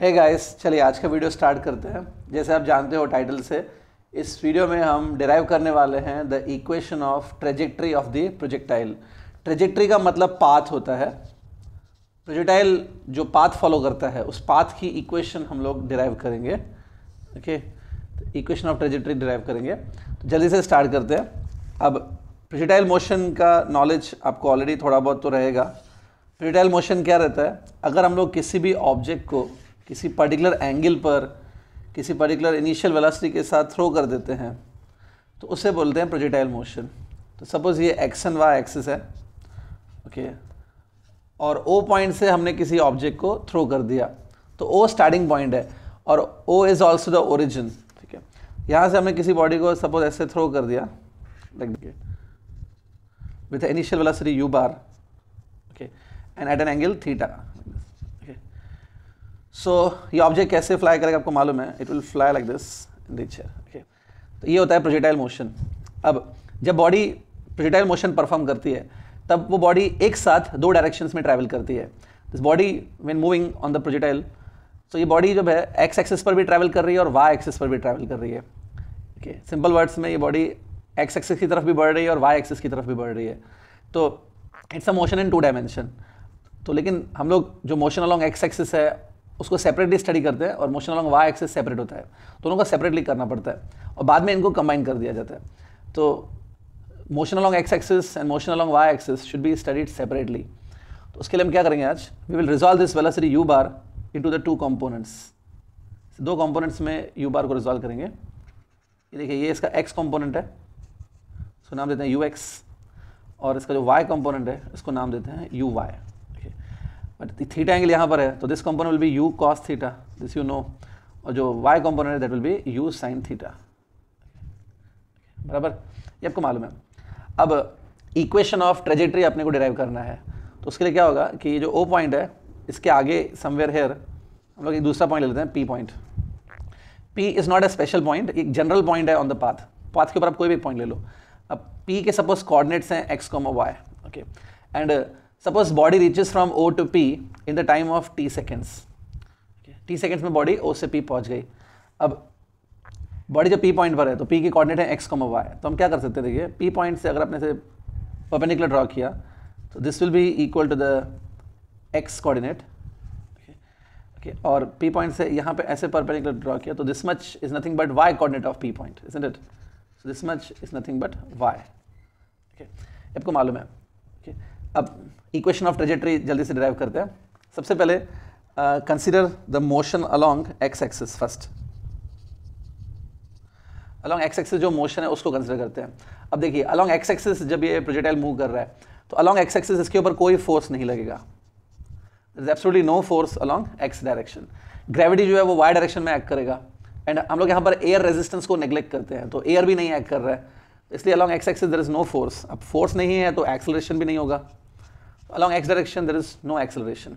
Hey guys चलिए आज का वीडियो स्टार्ट करते हैं जैसे आप जानते हो टाइटल से इस वीडियो में हम डिराइव करने वाले हैं the equation of trajectory of the projectile trajectory का मतलब पाथ होता है प्रोजेक्टाइल जो पाथ फॉलो करता है उस पाथ की इक्वेशन हम लोग डिराइव करेंगे ओके तो इक्वेशन ऑफ ट्रेजेक्ट्री डिराइव करेंगे तो जल्दी से स्टार्ट करते हैं अब प्रोजेक्टाइल मोशन का नॉलेज आपको ऑलरेडी थोड़ा बहुत तो रहेगा प्रोजेक्टाइल मोशन क्या रहता है अगर हम लोग किसी भी ऑब्जेक्ट को किसी पर्टिकुलर एंगल पर किसी पर्टिकुलर इनिशियल वेलासिटी के साथ थ्रो कर देते हैं तो उसे बोलते हैं प्रोजेक्टाइल मोशन तो सपोज़ ये एक्सन वाई एक्सिस है ओके और ओ पॉइंट से हमने किसी ऑब्जेक्ट को थ्रो कर दिया तो ओ स्टार्टिंग पॉइंट है और O is also the origin ठीक है यहाँ से हमने किसी बॉडी को सपोज ऐसे थ्रो कर दिया like with initial velocity u bar okay and at an angle theta so so, ये ऑब्जेक्ट कैसे फ्लाई करेगा आपको मालूम है it will fly like this in okay तो ये होता है प्रोजेक्टाइल मोशन अब जब बॉडी प्रोजेक्टाइल मोशन परफॉर्म करती है तब वो बॉडी एक साथ दो डायरेक्शंस में ट्रैवल करती है this body when moving on the projectile so ये बॉडी जब है एक्स एक्सेस पर भी ट्रैवल कर रही है और वाई एक्सेस पर भी ट्रैवल कर रही है ओके सिंपल वर्ड्स में ये बॉडी एक्स एक्सेस की तरफ भी बढ़ रही है और वाई एक्सेस की तरफ भी बढ़ रही है तो it's a motion in two dimension तो लेकिन हम लोग जो मोशन अलॉन्ग एक्स एक्सेस है उसको सेपरेटली स्टडी करते हैं और motion along y axis separate होता है दोनों तो का सेपरेटली करना पड़ता है और बाद में इनको कंबाइन कर दिया जाता है तो motion along x axis and motion along y axis should be studied separately तो उसके लिए हम क्या करेंगे आज we will resolve this velocity u bar into the two components दो कॉम्पोनेंट्स में यू बार को रिजॉल्व करेंगे ये देखिए ये इसका एक्स कॉम्पोनेंट है इसको नाम देते हैं यू एक्स और इसका जो वाई कॉम्पोनेंट है इसको नाम देते हैं u y but theta angle यहाँ पर है तो this component will be u cos theta this you know और जो वाई कंपोनेंट है that will be u sine theta बराबर ये आपको मालूम है अब इक्वेशन ऑफ ट्रेजेक्ट्री अपने को डिराइव करना है तो उसके लिए क्या होगा कि जो ओ पॉइंट है इसके आगे समवेयर हेयर हम लोग एक दूसरा पॉइंट लेते हैं P point P is not a special point एक जनरल पॉइंट है ऑन द पाथ पाथ के ऊपर आप कोई भी पॉइंट ले लो अब पी के सपोज कॉर्डिनेट्स हैं x comma y okay and suppose body reaches from O to P in the time of T seconds. T seconds में बॉडी ओ से पी पहुंच गई अब बॉडी जब पी पॉइंट पर है तो पी की कोऑर्डिनेट है एक्स कॉमा वाई तो हम क्या कर सकते हैं देखिए पी पॉइंट से अगर अपने से पर्पेनिकुलर ड्रॉ किया तो this will be equal to the x coordinate okay और पी पॉइंट से यहाँ पे ऐसे परपेनिकुलर ड्रॉ किया तो this much is nothing but y coordinate of P point is it so this much is nothing but y okay आपको मालूम है ओके okay. अब इक्वेशन ऑफ ट्रेजेटरी जल्दी से डिराइव करते हैं सबसे पहले consider the motion along x axis first along x axis जो मोशन है उसको कंसिडर करते हैं अब देखिए अलॉन्ग एक्स एक्सिस जब ये प्रोजेक्टाइल मूव कर रहा है तो अलॉन्ग एक्स एक्सिस इसके ऊपर कोई फोर्स नहीं लगेगा absolutely no force along x direction gravity जो है वो वाई डायरेक्शन में एक्ट करेगा एंड हम लोग यहाँ पर एयर रेजिस्टेंस को नेग्लेक्ट करते हैं तो एयर भी नहीं एक्ट कर रहा है इसलिए along x axis there is no force अब फोर्स नहीं है तो एक्सलरेशन भी नहीं होगा along x direction there is no acceleration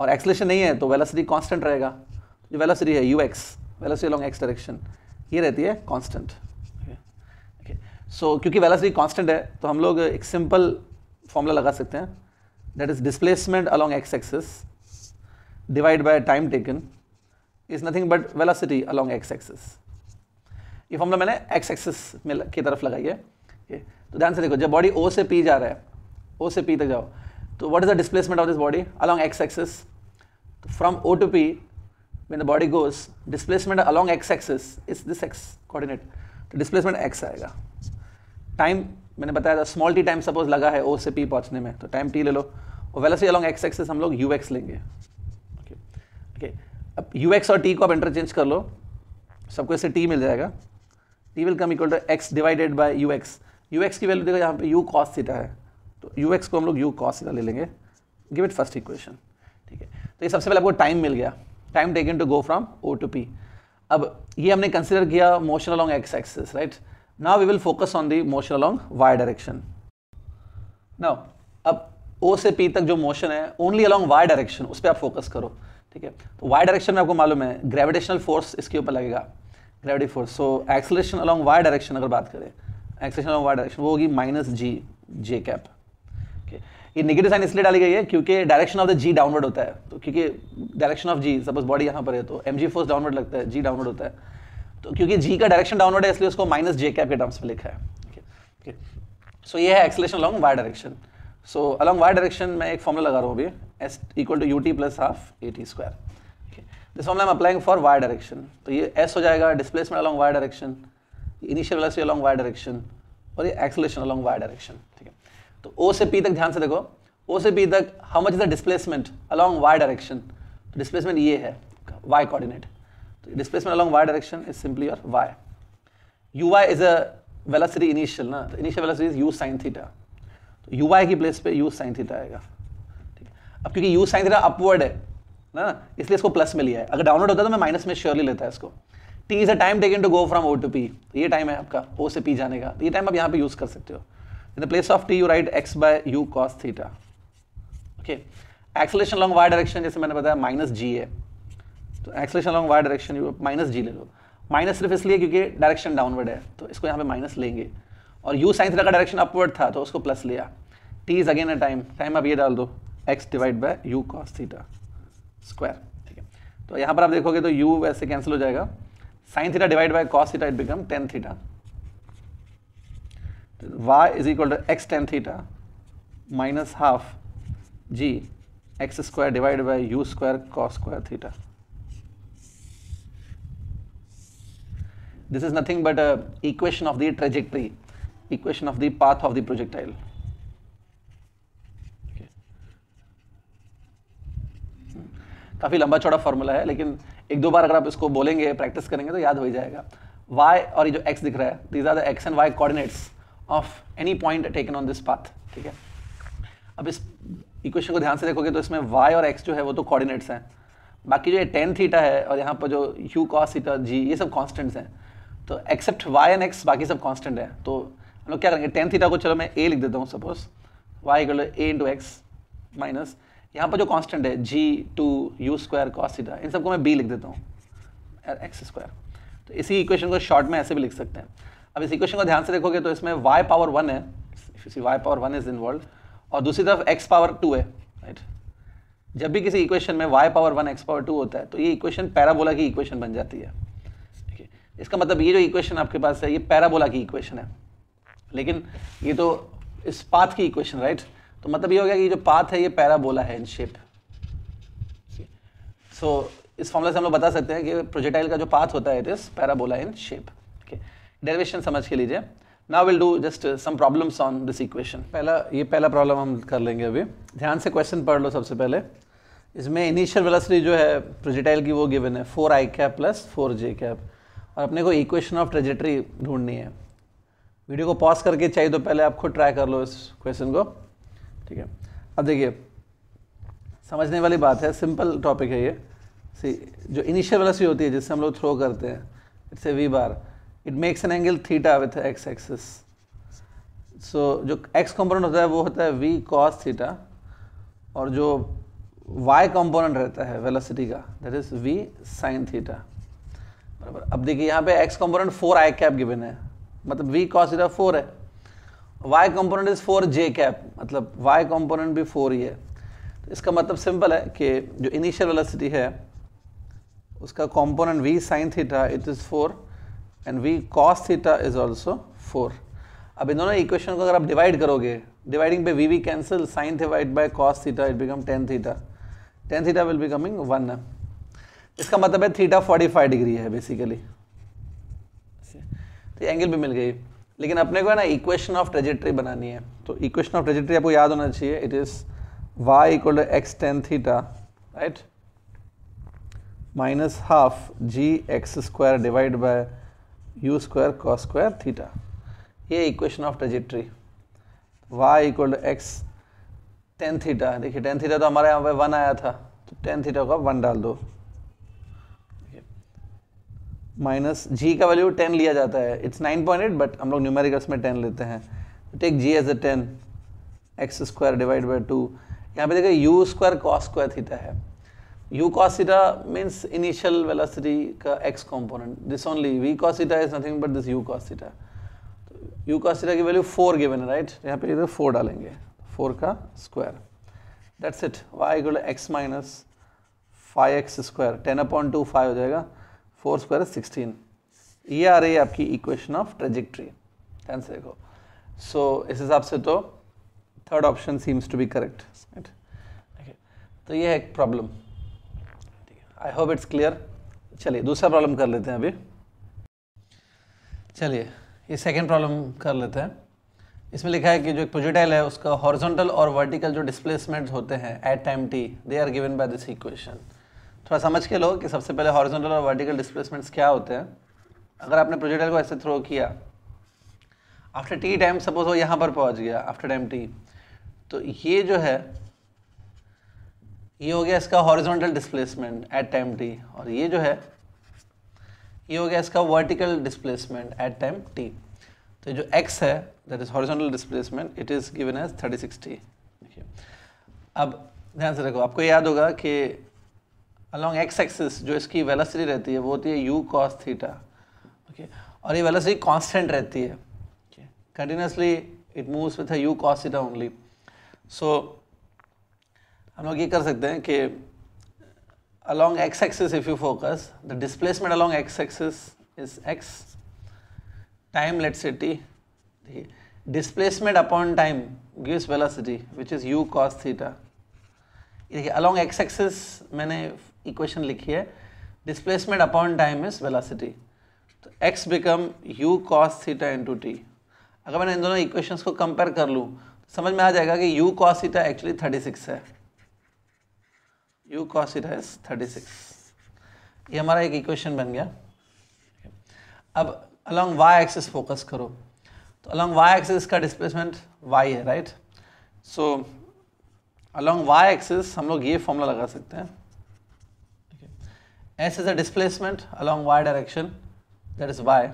और एक्सलेशन नहीं है तो velocity कॉन्स्टेंट रहेगा जो velocity है u x velocity along x direction ये रहती है constant सो so, क्योंकि वेलासिटी कॉन्स्टेंट है तो हम लोग एक सिंपल फॉर्मूला लगा सकते हैं that is displacement along x axis divide by time taken is nothing but velocity along x axis ये फॉर्मूला मैंने एक्स एक्सेस में की तरफ लगाई है okay. तो ध्यान से देखो जब बॉडी ओ से पी जा रहा है ओ से पी तक जाओ तो what is the displacement of this body along x axis from O to P when the body goes displacement along x axis is this x coordinate तो डिस्प्लेसमेंट एक्स आएगा टाइम मैंने बताया था स्मॉल टी टाइम सपोज लगा है ओ से P पहुंचने में तो टाइम टी ले लो और से अलॉन्ग एक्स एक्सेस हम लोग यू एक्स लेंगे ओके ओके अब यू एक्स और टी को आप इंटरचेंज कर लो सबको इससे टी मिल जाएगा T will come equal to x divided by u x u x की वैल्यू देखो यहाँ पे यू कॉस थीटा है तो यू एक्स को हम लोग यू कॉस ले लेंगे गिव इट फर्स्ट इक्वेशन ठीक है तो ये सबसे पहले आपको टाइम मिल गया time taken to go from O to P अब ये हमने कंसिडर किया motion along x axis right now we will focus on the motion along y direction now अब ओ से पी तक जो मोशन है ओनली अलॉन्ग वाई डायरेक्शन उस पर आप फोकस करो ठीक है तो वाई डायरेक्शन में आपको मालूम है ग्रेविटेशनल फोर्स इसके ऊपर लगेगा gravity force so acceleration along y direction अगर बात करें एक्सलेशन अलॉन्ग वाई डायरेक्शन वो होगी minus g j cap okay ये नेगेटिव साइन इसलिए डाली गई है क्योंकि direction of the g downward होता है तो क्योंकि direction of g suppose body यहाँ पर है तो एम जी फोर्स डाउनवर्ड लगता है जी डाउनवर्ड होता है तो क्योंकि जी का डायरेक्शन डाउनवर्ड है इसलिए उसको माइनस जे कैप के टर्म्स में लिखा है ओके सो ये है acceleration along y direction so along y direction मैं एक फॉर्मूला लगा रहा हूँ अभी s equal to u t plus half a t square this formula I'm applying for y direction तो ये एस हो जाएगा displacement along y direction initial velocity along y direction और ये एक्सलेशन अलॉन्ग वाई डायरेक्शन ठीक है तो ओ से पी तक ध्यान से देखो ओ से पी तक how much is the displacement along y direction displacement ये है वाई कोऑर्डिनेट तो displacement along y direction is simply और y u y is a velocity initial ना तो initial velocity is u sine theta तो u y की place पे u sine theta आएगा ठीक है अब क्योंकि यू साइन थीटा अपवर्ड है ना इसलिए इसको प्लस में लिया है अगर डाउनवर्ड होता है तो मैं माइनस में श्योरली लेता है इसको T is a time taken to go from O to P ये टाइम है आपका ओ से पी जाने का तो ये टाइम आप यहाँ पे यूज़ कर सकते हो In the place of t, you write x by u cos theta. Okay. Acceleration along y direction, जैसे मैंने बताया माइनस जी है तो acceleration long y direction minus g ले लो माइनस सिर्फ इसलिए क्योंकि डायरेक्शन डाउनवर्ड है तो इसको यहाँ पे माइनस लेंगे और यू साइन का डायरेक्शन अपवर्ड था तो उसको प्लस लिया T is again a time time आप ये डाल दो x divide by u cos theta square ठीक है तो यहाँ पर आप देखोगे तो यू वैसे कैंसिल हो जाएगा sine theta divide by cos theta it become tan theta y is equal to x tan theta minus half g x square divided by u square cos square theta. This is nothing but a equation of the trajectory, equation of the path of the projectile. काफ़ी लंबा चौड़ा formula है लेकिन एक दो बार अगर आप इसको बोलेंगे प्रैक्टिस करेंगे तो याद हो जाएगा y और ये जो x दिख रहा है these are the x and y coordinates of any point taken on this path ठीक है अब इस इक्वेशन को ध्यान से देखोगे तो इसमें वाई और एक्स जो है वो तो कोऑर्डिनेट्स हैं बाकी जो ये टेन थीटा है और यहाँ पर जो यू कॉस थीटा जी ये सब कॉन्स्टेंट्स हैं तो एक्सेप्ट वाई एंड एक्स बाकी सब कॉन्स्टेंट है तो हम लोग क्या करेंगे टेन थीटा को चलो मैं ए लिख देता हूँ सपोज वाई लो ए इंटू एक्स माइनस यहाँ पर जो कांस्टेंट है g two u square cos theta इन सबको मैं बी लिख देता हूँ एक्स स्क्वायर तो इसी इक्वेशन को शॉर्ट में ऐसे भी लिख सकते हैं अब इस इक्वेशन को ध्यान से देखोगे तो इसमें वाई पावर वन है y power one is world और दूसरी तरफ एक्स पावर टू है राइट जब भी किसी इक्वेशन में y power one x power two होता है तो ये इक्वेशन पैराबोला की इक्वेशन बन जाती है ठीक है इसका मतलब ये जो इक्वेशन आपके पास है ये पैराबोला की इक्वेशन है लेकिन ये तो इस पाथ की इक्वेशन राइट तो मतलब ये हो गया कि जो पाथ है ये पैराबोला है इन शेप सो इस फॉर्मूला से हम लोग बता सकते हैं कि प्रोजेक्टाइल का जो पाथ होता है it is parabola in shape ठीक है डेरिवेशन समझ के लीजिए now will do just some problems on this equation पहला ये पहला प्रॉब्लम हम कर लेंगे अभी ध्यान से क्वेश्चन पढ़ लो सबसे पहले इसमें इनिशियल वेलोसिटी जो है प्रोजेटाइल की वो गिवन है four i cap plus four j cap और अपने को इक्वेशन ऑफ ट्रेजेटरी ढूंढनी है वीडियो को पॉज करके चाहिए तो पहले आप खुद ट्राई कर लो इस क्वेश्चन को ठीक है अब देखिए समझने वाली बात है सिंपल टॉपिक है ये सी जो इनिशियल वेलोसिटी होती है जिससे हम लोग थ्रो करते हैं it's a v bar it makes an angle theta with x axis so जो एक्स कंपोनेंट होता है वो होता है वी कॉस थीटा और जो वाई कंपोनेंट रहता है वेलोसिटी का that is v sine theta बराबर अब देखिए यहाँ पे x component four i cap given है मतलब वी कॉस थीटा फोर है y component is four j cap मतलब वाई कंपोनेंट भी फोर ही है तो इसका मतलब सिंपल है कि जो इनिशियल वेलोसिटी है उसका component v sine theta it is four and v cos theta is also four अब इन दोनों इक्वेशन को अगर आप डिवाइड करोगे डिवाइडिंग पे we we cancel sine divide by cos theta it become tan theta tan theta will becoming one इसका मतलब है थीटा फोर्टी फाइव डिग्री है बेसिकली तो एंगल भी मिल गई लेकिन अपने को है ना इक्वेशन ऑफ ट्रेजेक्ट्री बनानी है तो इक्वेशन ऑफ ट्रेजेक्ट्री आपको याद होना चाहिए it is y equal to x tan theta right minus half g x square divide by u square cos square theta ये equation of trajectory y equal to x tan theta देखिए tan theta तो हमारे यहाँ पे one आया था तो tan theta को वन डाल दो माइनस जी का वैल्यू टेन लिया जाता है it's nine point eight but हम लोग न्यूमेरिकल्स में टेन लेते हैं take g as a ten x square divide by two यहाँ पे देखिए u square cos square theta है u cos theta means initial velocity ka x component this only v cos theta is nothing but this u cos theta u cos theta की value four given है right यहाँ पे इधर four डालेंगे four का square that's it y equal x minus five x square ten upon two five हो जाएगा four square sixteen ये आ रही है आपकी इक्वेशन ऑफ ट्रेजिक्ट्री ध्यान देखो सो इस हिसाब से तो third option seems to be correct right तो ये है एक problem I hope it's clear चलिए दूसरा प्रॉब्लम कर लेते हैं अभी चलिए ये सेकेंड प्रॉब्लम कर लेते हैं इसमें लिखा है कि जो एक प्रोजेटाइल है उसका हॉरिजॉन्टल और वर्टिकल जो डिस्प्लेसमेंट होते हैं at time t they are given by this equation थोड़ा समझ के लो कि सबसे पहले हॉरिजॉन्टल और वर्टिकल डिस्प्लेसमेंट्स क्या होते हैं अगर आपने प्रोजेटाइल को ऐसे थ्रो किया आफ्टर टी टाइम सपोज वो यहाँ पर पहुँच गया आफ्टर टाइम टी तो ये जो है ये हो गया इसका horizontal displacement at time t और ये जो है ये हो गया इसका vertical displacement at time t तो जो एक्स है that is horizontal displacement it is given as thirty six t देखिए अब ध्यान से रखो आपको याद होगा कि अलॉन्ग एक्स एक्सिस जो इसकी वेलोसिटी रहती है वो होती है यू कॉस थीटा ओके और ये वेलोसिटी कांस्टेंट रहती है continuously it moves with u cos theta only so हम लोग ये कर सकते हैं कि along x axis if you focus the displacement along x axis is x time velocity देखिए displacement upon time gives velocity which is u cos theta देखिए along x axis मैंने इक्वेशन लिखी है displacement upon time is velocity तो x become u cos theta into t अगर मैंने इन दोनों equation को कंपेयर कर लूँ तो समझ में आ जाएगा कि u cos theta actually thirty six है u cos it is thirty six ये हमारा एक इक्वेशन बन गया अब अलॉन्ग वाई एक्सिस फोकस करो तो अलॉन्ग वाई एक्सिस का डिस्प्लेसमेंट वाई है right so along y axis हम लोग ये फॉर्मूला लगा सकते हैं S is the displacement along y direction that is y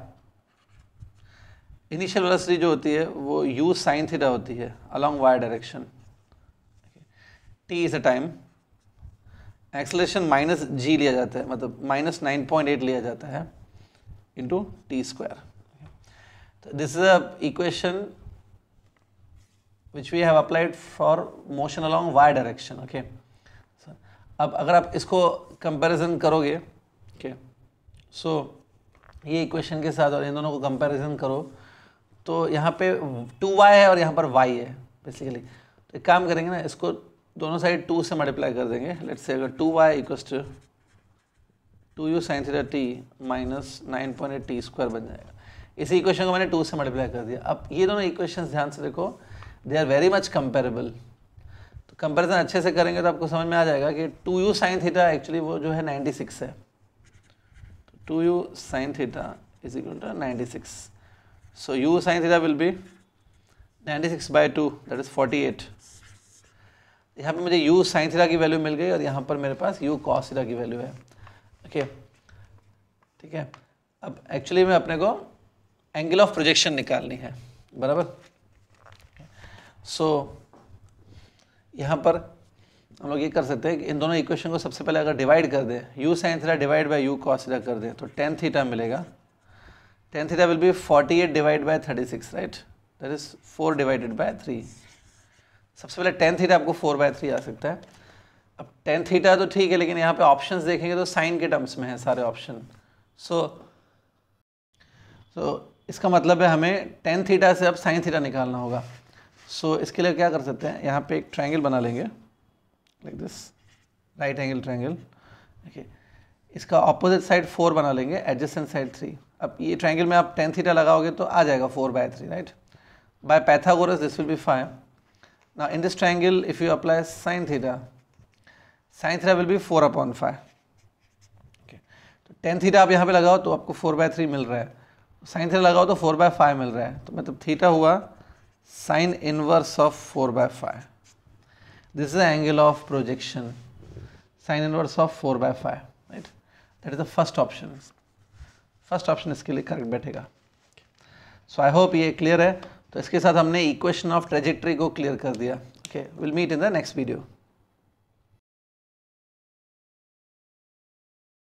initial velocity जो होती है वो u sin थीटा होती है along y direction t is a time acceleration minus g लिया जाता है मतलब माइनस नाइन पॉइंट एट लिया जाता है into t square this is a equation which we have applied for motion along y direction okay अब अगर आप इसको कंपेरिजन करोगे ओके okay. सो so, ये इक्वेशन के साथ और इन दोनों को कंपेरिजन करो तो यहाँ पे टू वाई है और यहाँ पर वाई है बेसिकली तो एक काम करेंगे ना इसको दोनों साइड टू से मल्टीप्लाई कर देंगे लेट्स से अगर two y equal to two u sine theta t minus nine point eight t square बन जाएगा इसी इक्वेशन को मैंने टू से मल्टीप्लाई कर दिया अब ये दोनों इक्वेशन ध्यान से देखो they are very much comparable तो कंपेरिजन अच्छे से करेंगे तो आपको समझ में आ जाएगा कि two u sine theta actually वो जो है नाइन्टी सिक्स है तो two u sine theta is equal to ninety six so u sine theta will be ninety six by two that is forty eight यहाँ पे मुझे यू साइन थीटा की value मिल गई और यहाँ पर मेरे पास यू कॉस थीटा की वैल्यू है ओके ठीक है अब एक्चुअली में अपने को एंगल ऑफ प्रोजेक्शन निकालनी है बराबर सो so, यहाँ पर हम लोग ये कर सकते हैं कि इन दोनों इक्वेशन को सबसे पहले अगर डिवाइड कर दें u sine theta divide by u cos कर दें तो टेन थीटा मिलेगा tan theta will be forty eight divide by thirty six right that is four divided by three सबसे पहले टेन थीटा आपको फोर बाय थ्री आ सकता है अब टेन थीटा तो ठीक है लेकिन यहाँ पे ऑप्शंस देखेंगे तो साइन के टर्म्स में है सारे ऑप्शन सो सो इसका मतलब है हमें टेन थीटा से अब साइन थीटा निकालना होगा सो so, इसके लिए क्या कर सकते हैं यहाँ पे एक ट्रायंगल बना लेंगे like this right angle triangle okay इसका ऑपोजिट साइड फोर बना लेंगे एडजस्टेंट साइड थ्री अब ये ट्रायंगल में आप टेन थीटा लगाओगे तो आ जाएगा four by three right by Pythagoras this will be five Now in this triangle if you apply sin theta, sin theta will be 4 upon 5. Okay. तो tan theta आप यहाँ पे लगाओ तो आपको फोर बाय थ्री मिल रहा है साइन थीटा लगाओ तो फोर बाय फाइव मिल रहा है तो मतलब थीटा हुआ sine inverse of four by five this is angle of projection sine inverse of four by five right that is the first option first option इसके लिए correct बैठेगा सो आई होप ये clear है तो इसके साथ हमने इक्वेशन ऑफ ट्रेजेक्ट्री को क्लियर कर दिया okay will meet in the next video